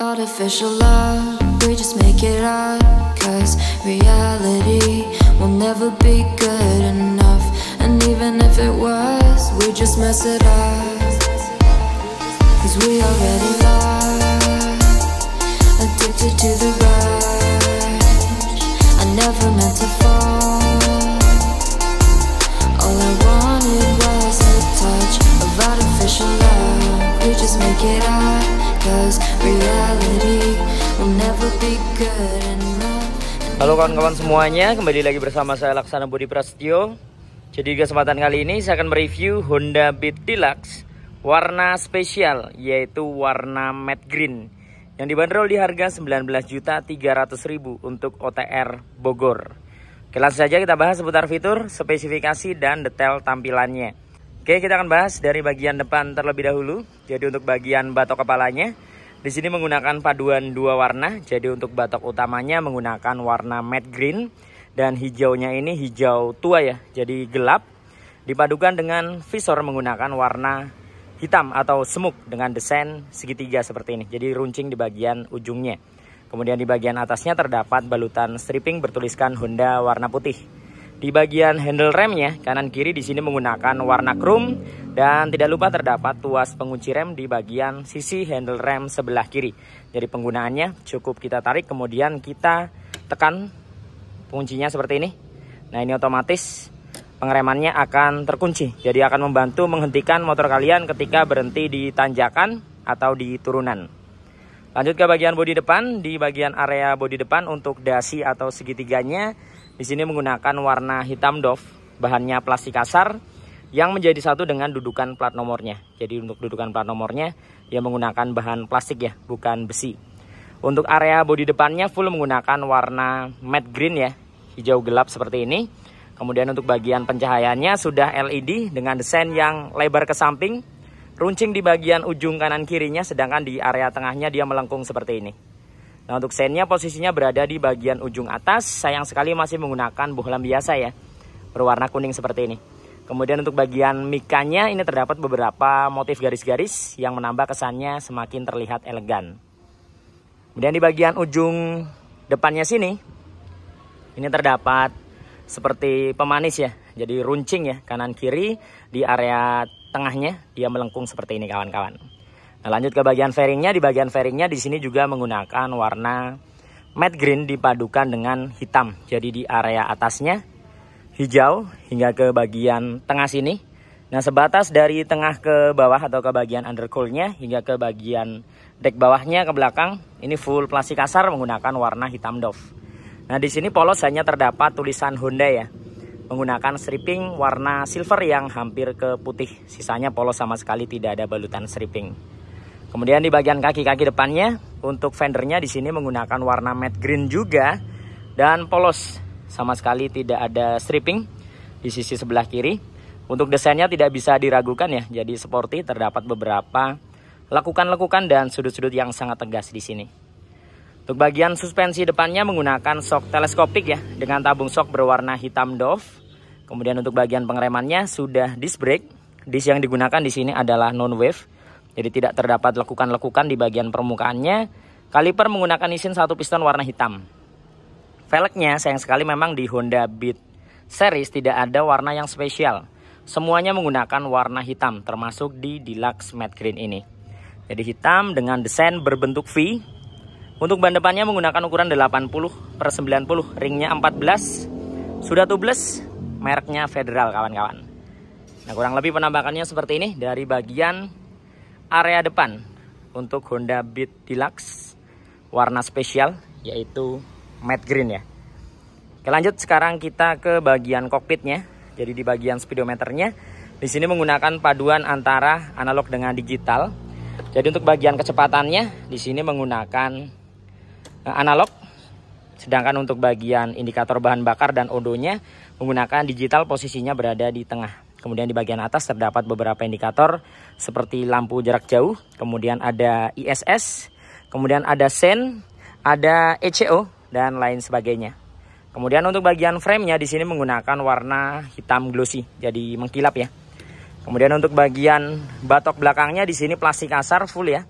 Artificial love, we just make it up Cause reality will never be good enough And even if it was, we just mess it up Cause we already lost Addicted to the rush I never meant to fall Halo kawan-kawan semuanya, kembali lagi bersama saya Laksana Budi Prasetyo. Jadi di kesempatan kali ini saya akan mereview Honda Beat Deluxe warna spesial yaitu warna matte green yang dibanderol di harga 19.300.000 untuk OTR Bogor. Oke, langsung saja kita bahas seputar fitur, spesifikasi dan detail tampilannya. Oke, kita akan bahas dari bagian depan terlebih dahulu. Jadi untuk bagian batok kepalanya, di sini menggunakan paduan dua warna. Jadi untuk batok utamanya menggunakan warna matte green dan hijaunya ini hijau tua ya. Jadi gelap dipadukan dengan visor menggunakan warna hitam atau semuk dengan desain segitiga seperti ini. Jadi runcing di bagian ujungnya. Kemudian di bagian atasnya terdapat balutan stripping bertuliskan Honda warna putih. Di bagian handle remnya kanan kiri di sini menggunakan warna chrome dan tidak lupa terdapat tuas pengunci rem di bagian sisi handle rem sebelah kiri. Jadi penggunaannya cukup kita tarik kemudian kita tekan penguncinya seperti ini. Nah ini otomatis pengeremannya akan terkunci. Jadi akan membantu menghentikan motor kalian ketika berhenti di tanjakan atau di turunan. Lanjut ke bagian bodi depan. Di bagian area bodi depan untuk dasi atau segitiganya di sini menggunakan warna hitam Dove, bahannya plastik kasar yang menjadi satu dengan dudukan plat nomornya. Jadi untuk dudukan plat nomornya dia menggunakan bahan plastik ya, bukan besi. Untuk area bodi depannya full menggunakan warna matte green ya, hijau gelap seperti ini. Kemudian untuk bagian pencahayaannya sudah LED dengan desain yang lebar ke samping, runcing di bagian ujung kanan kirinya sedangkan di area tengahnya dia melengkung seperti ini. Nah untuk sennya posisinya berada di bagian ujung atas, sayang sekali masih menggunakan bohlam biasa ya, berwarna kuning seperti ini. Kemudian untuk bagian mikanya ini terdapat beberapa motif garis-garis yang menambah kesannya semakin terlihat elegan. Kemudian di bagian ujung depannya sini, ini terdapat seperti pemanis ya, jadi runcing ya kanan kiri di area tengahnya dia melengkung seperti ini kawan-kawan. Nah, lanjut ke bagian fairingnya. Di bagian fairingnya di sini juga menggunakan warna matte green dipadukan dengan hitam. Jadi di area atasnya hijau hingga ke bagian tengah sini. Nah, sebatas dari tengah ke bawah atau ke bagian undercoolnya hingga ke bagian deck bawahnya ke belakang, ini full plastik kasar menggunakan warna hitam doff. Nah, di sini polos hanya terdapat tulisan Honda ya. Menggunakan stripping warna silver yang hampir ke putih. Sisanya polos sama sekali tidak ada balutan stripping. Kemudian di bagian kaki-kaki depannya untuk fendernya di sini menggunakan warna matte green juga dan polos. Sama sekali tidak ada stripping di sisi sebelah kiri. Untuk desainnya tidak bisa diragukan ya. Jadi sporty terdapat beberapa lekukan-lekukan dan sudut-sudut yang sangat tegas di sini. Untuk bagian suspensi depannya menggunakan shock teleskopik ya dengan tabung shock berwarna hitam doff. Kemudian untuk bagian pengeremannya sudah disc brake. Disc yang digunakan di sini adalah non wave jadi tidak terdapat lekukan-lekukan di bagian permukaannya. Kaliper menggunakan isin satu piston warna hitam. Velgnya sayang sekali memang di Honda Beat series tidak ada warna yang spesial. Semuanya menggunakan warna hitam termasuk di Deluxe Matte Green ini. Jadi hitam dengan desain berbentuk V. Untuk ban depannya menggunakan ukuran 80 per 90, ringnya 14, sudah tubeless, mereknya Federal kawan-kawan. Nah kurang lebih penampakannya seperti ini dari bagian area depan untuk Honda Beat Deluxe warna spesial yaitu matte green ya. Oke lanjut sekarang kita ke bagian kokpitnya. Jadi di bagian speedometernya di sini menggunakan paduan antara analog dengan digital. Jadi untuk bagian kecepatannya di sini menggunakan eh, analog sedangkan untuk bagian indikator bahan bakar dan odonya menggunakan digital posisinya berada di tengah. Kemudian di bagian atas terdapat beberapa indikator seperti lampu jarak jauh, kemudian ada ISS, kemudian ada sen, ada ECO dan lain sebagainya. Kemudian untuk bagian framenya di sini menggunakan warna hitam glossy, jadi mengkilap ya. Kemudian untuk bagian batok belakangnya di sini plastik kasar full ya,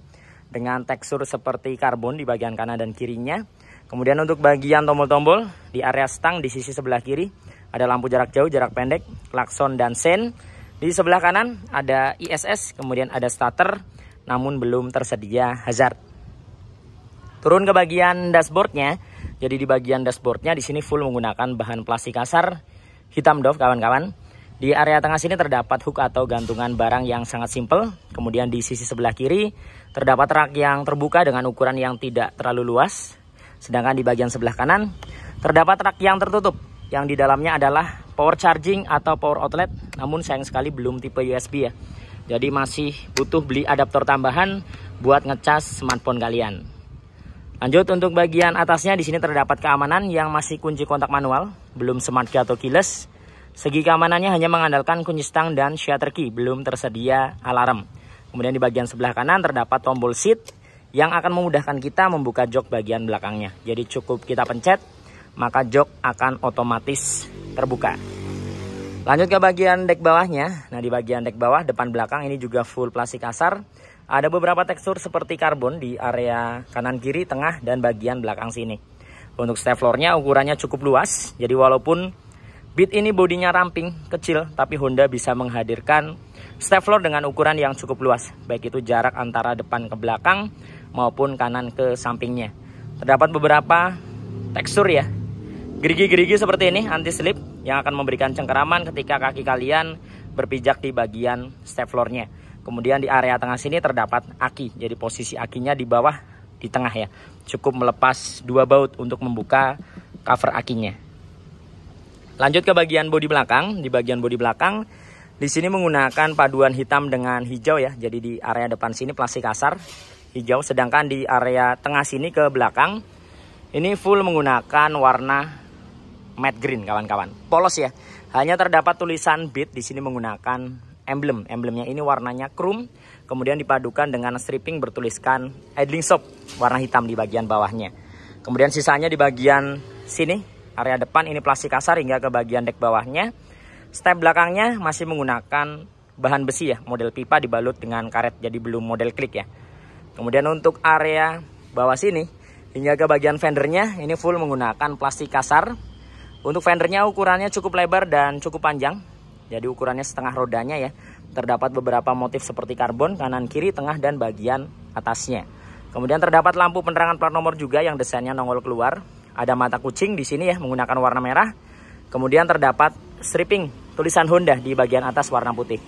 dengan tekstur seperti karbon di bagian kanan dan kirinya. Kemudian untuk bagian tombol-tombol di area stang di sisi sebelah kiri ada lampu jarak jauh, jarak pendek, klakson dan sen. Di sebelah kanan ada ISS, kemudian ada starter, namun belum tersedia hazard. Turun ke bagian dashboardnya. Jadi di bagian dashboardnya di sini full menggunakan bahan plastik kasar hitam doff kawan-kawan. Di area tengah sini terdapat hook atau gantungan barang yang sangat simpel. Kemudian di sisi sebelah kiri terdapat rak yang terbuka dengan ukuran yang tidak terlalu luas. Sedangkan di bagian sebelah kanan terdapat rak yang tertutup yang di dalamnya adalah power charging atau power outlet namun sayang sekali belum tipe USB ya jadi masih butuh beli adaptor tambahan buat ngecas smartphone kalian lanjut untuk bagian atasnya di sini terdapat keamanan yang masih kunci kontak manual belum smart key atau keyless segi keamanannya hanya mengandalkan kunci stang dan shutter key belum tersedia alarm kemudian di bagian sebelah kanan terdapat tombol seat yang akan memudahkan kita membuka jok bagian belakangnya jadi cukup kita pencet maka jok akan otomatis terbuka. Lanjut ke bagian dek bawahnya. Nah, di bagian dek bawah depan belakang ini juga full plastik kasar. Ada beberapa tekstur seperti karbon di area kanan kiri, tengah, dan bagian belakang sini. Untuk floor-nya ukurannya cukup luas. Jadi walaupun Beat ini bodinya ramping, kecil, tapi Honda bisa menghadirkan floor dengan ukuran yang cukup luas. Baik itu jarak antara depan ke belakang maupun kanan ke sampingnya. Terdapat beberapa tekstur ya Gerigi-gerigi seperti ini anti-slip yang akan memberikan cengkeraman ketika kaki kalian berpijak di bagian step floornya. Kemudian di area tengah sini terdapat aki, jadi posisi akinya di bawah di tengah ya. Cukup melepas dua baut untuk membuka cover akinya. Lanjut ke bagian bodi belakang. Di bagian bodi belakang di sini menggunakan paduan hitam dengan hijau ya. Jadi di area depan sini plastik kasar hijau, sedangkan di area tengah sini ke belakang ini full menggunakan warna matte green kawan-kawan. Polos ya. Hanya terdapat tulisan bit di sini menggunakan emblem. Emblemnya ini warnanya chrome, kemudian dipadukan dengan stripping bertuliskan idling soap. warna hitam di bagian bawahnya. Kemudian sisanya di bagian sini, area depan ini plastik kasar hingga ke bagian dek bawahnya. Step belakangnya masih menggunakan bahan besi ya, model pipa dibalut dengan karet jadi belum model klik ya. Kemudian untuk area bawah sini hingga ke bagian fendernya ini full menggunakan plastik kasar untuk fendernya ukurannya cukup lebar dan cukup panjang. Jadi ukurannya setengah rodanya ya. Terdapat beberapa motif seperti karbon, kanan, kiri, tengah, dan bagian atasnya. Kemudian terdapat lampu penerangan plat nomor juga yang desainnya nongol keluar. Ada mata kucing di sini ya menggunakan warna merah. Kemudian terdapat stripping tulisan Honda di bagian atas warna putih.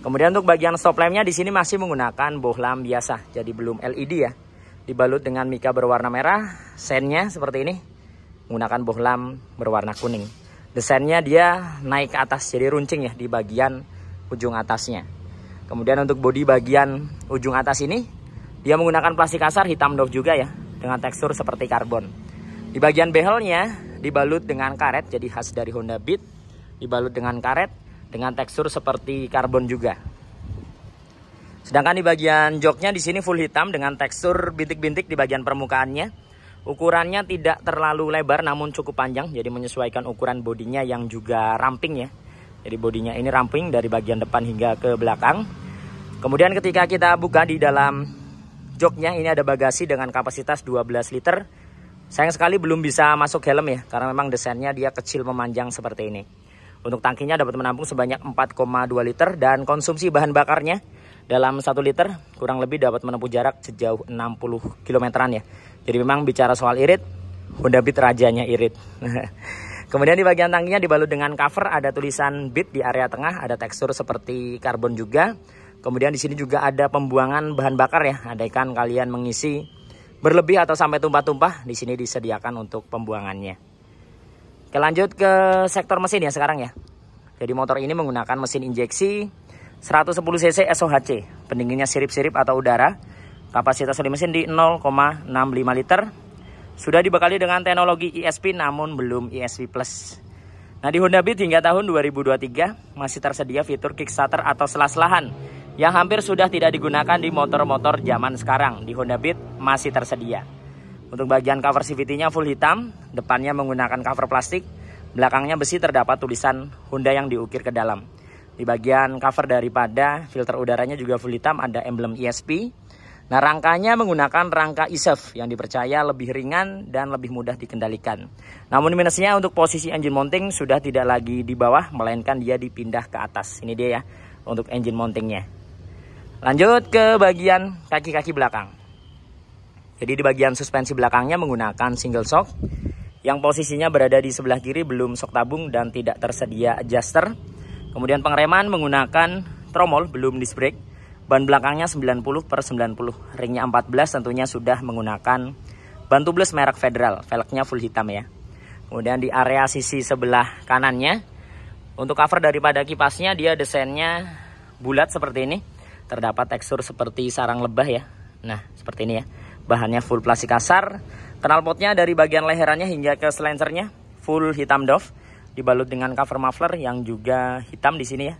Kemudian untuk bagian stop lampnya di sini masih menggunakan bohlam biasa, jadi belum LED ya. Dibalut dengan mika berwarna merah, sennya seperti ini menggunakan bohlam berwarna kuning. Desainnya dia naik ke atas jadi runcing ya di bagian ujung atasnya. Kemudian untuk bodi bagian ujung atas ini dia menggunakan plastik kasar hitam doff juga ya dengan tekstur seperti karbon. Di bagian behelnya dibalut dengan karet jadi khas dari Honda Beat dibalut dengan karet dengan tekstur seperti karbon juga. Sedangkan di bagian joknya di sini full hitam dengan tekstur bintik-bintik di bagian permukaannya Ukurannya tidak terlalu lebar namun cukup panjang jadi menyesuaikan ukuran bodinya yang juga ramping ya. Jadi bodinya ini ramping dari bagian depan hingga ke belakang. Kemudian ketika kita buka di dalam joknya ini ada bagasi dengan kapasitas 12 liter. Sayang sekali belum bisa masuk helm ya karena memang desainnya dia kecil memanjang seperti ini. Untuk tangkinya dapat menampung sebanyak 4,2 liter dan konsumsi bahan bakarnya dalam 1 liter kurang lebih dapat menempuh jarak sejauh 60 kilometeran ya. Jadi memang bicara soal irit, Honda Beat rajanya irit. Kemudian di bagian tangkinya dibalut dengan cover ada tulisan Beat di area tengah, ada tekstur seperti karbon juga. Kemudian di sini juga ada pembuangan bahan bakar ya, ikan kalian mengisi berlebih atau sampai tumpah-tumpah, di sini disediakan untuk pembuangannya. Oke, lanjut ke sektor mesin ya sekarang ya. Jadi motor ini menggunakan mesin injeksi 110 cc SOHC, pendinginnya sirip-sirip atau udara. Kapasitas oli mesin di 0,65 liter. Sudah dibekali dengan teknologi ESP namun belum ESP Plus. Nah di Honda Beat hingga tahun 2023 masih tersedia fitur Kickstarter atau selas lahan yang hampir sudah tidak digunakan di motor-motor zaman sekarang. Di Honda Beat masih tersedia. Untuk bagian cover CVT-nya full hitam, depannya menggunakan cover plastik, belakangnya besi terdapat tulisan Honda yang diukir ke dalam. Di bagian cover daripada filter udaranya juga full hitam ada emblem ESP. Nah rangkanya menggunakan rangka ISEF e yang dipercaya lebih ringan dan lebih mudah dikendalikan. Namun minusnya untuk posisi engine mounting sudah tidak lagi di bawah melainkan dia dipindah ke atas. Ini dia ya untuk engine mountingnya. Lanjut ke bagian kaki-kaki belakang. Jadi di bagian suspensi belakangnya menggunakan single shock yang posisinya berada di sebelah kiri belum shock tabung dan tidak tersedia adjuster. Kemudian pengereman menggunakan tromol belum disc brake. Ban belakangnya 90 per 90. Ringnya 14 tentunya sudah menggunakan ban tubeless merek Federal. Velgnya full hitam ya. Kemudian di area sisi sebelah kanannya. Untuk cover daripada kipasnya dia desainnya bulat seperti ini. Terdapat tekstur seperti sarang lebah ya. Nah seperti ini ya. Bahannya full plastik kasar. potnya dari bagian leherannya hingga ke slancernya full hitam doff dibalut dengan cover muffler yang juga hitam di sini ya.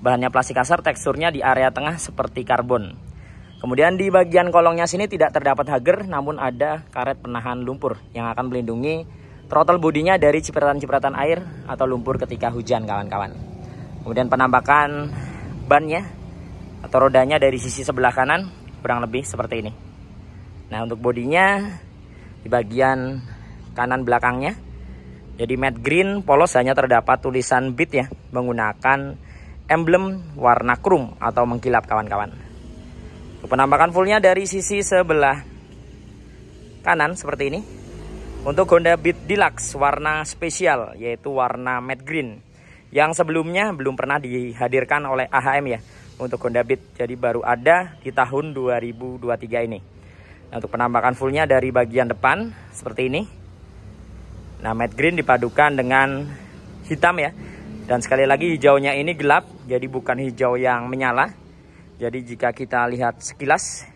Bahannya plastik kasar, teksturnya di area tengah seperti karbon. Kemudian di bagian kolongnya sini tidak terdapat hager, namun ada karet penahan lumpur yang akan melindungi throttle bodinya dari cipratan-cipratan air atau lumpur ketika hujan kawan-kawan. Kemudian penampakan bannya atau rodanya dari sisi sebelah kanan kurang lebih seperti ini. Nah untuk bodinya di bagian kanan belakangnya jadi matte green polos hanya terdapat tulisan bit ya menggunakan emblem warna krum atau mengkilap kawan-kawan. Penampakan fullnya dari sisi sebelah kanan seperti ini. Untuk Honda Beat Deluxe warna spesial yaitu warna matte green yang sebelumnya belum pernah dihadirkan oleh AHM ya untuk Honda Beat. Jadi baru ada di tahun 2023 ini. untuk penampakan fullnya dari bagian depan seperti ini. Nah, matte green dipadukan dengan hitam ya. Dan sekali lagi hijaunya ini gelap, jadi bukan hijau yang menyala. Jadi jika kita lihat sekilas,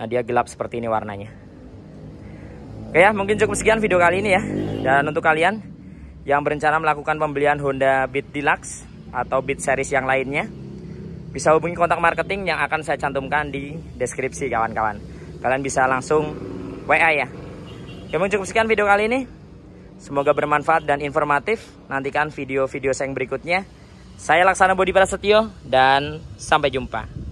nah dia gelap seperti ini warnanya. Oke ya, mungkin cukup sekian video kali ini ya. Dan untuk kalian yang berencana melakukan pembelian Honda Beat Deluxe atau Beat Series yang lainnya, bisa hubungi kontak marketing yang akan saya cantumkan di deskripsi kawan-kawan. Kalian bisa langsung WA ya. Oke, mungkin cukup sekian video kali ini. Semoga bermanfaat dan informatif. Nantikan video-video saya yang berikutnya. Saya Laksana Budi Prasetyo dan sampai jumpa.